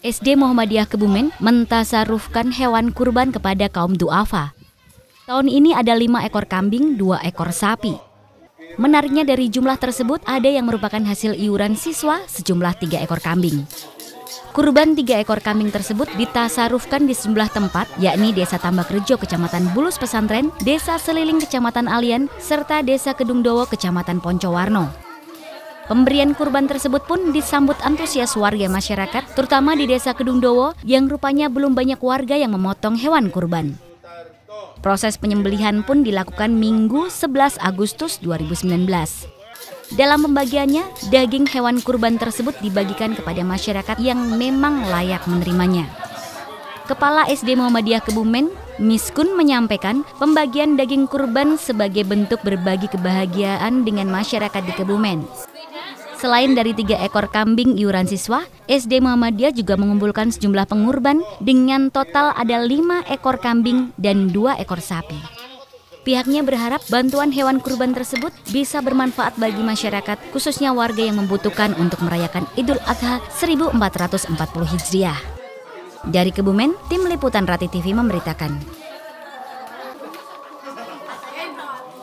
SD Muhammadiyah Kebumen mentasarufkan hewan kurban kepada kaum duafa. Tahun ini ada lima ekor kambing, dua ekor sapi. Menariknya dari jumlah tersebut ada yang merupakan hasil iuran siswa sejumlah tiga ekor kambing. Kurban tiga ekor kambing tersebut ditasarufkan di sejumlah tempat, yakni Desa Tambakrejo, Kecamatan Bulus Pesantren, Desa Seliling, Kecamatan Alian, serta Desa Kedungdowo, Kecamatan Poncowarno. Pemberian kurban tersebut pun disambut antusias warga masyarakat, terutama di Desa Kedungdowo yang rupanya belum banyak warga yang memotong hewan kurban. Proses penyembelihan pun dilakukan Minggu 11 Agustus 2019. Dalam pembagiannya, daging hewan kurban tersebut dibagikan kepada masyarakat yang memang layak menerimanya. Kepala SD Muhammadiyah Kebumen, Miskun menyampaikan pembagian daging kurban sebagai bentuk berbagi kebahagiaan dengan masyarakat di Kebumen. Selain dari tiga ekor kambing iuran siswa, SD Muhammadiyah juga mengumpulkan sejumlah pengurban dengan total ada lima ekor kambing dan dua ekor sapi. Pihaknya berharap bantuan hewan kurban tersebut bisa bermanfaat bagi masyarakat, khususnya warga yang membutuhkan untuk merayakan Idul Adha 1440 Hijriah. Dari Kebumen, tim liputan Rati TV memberitakan.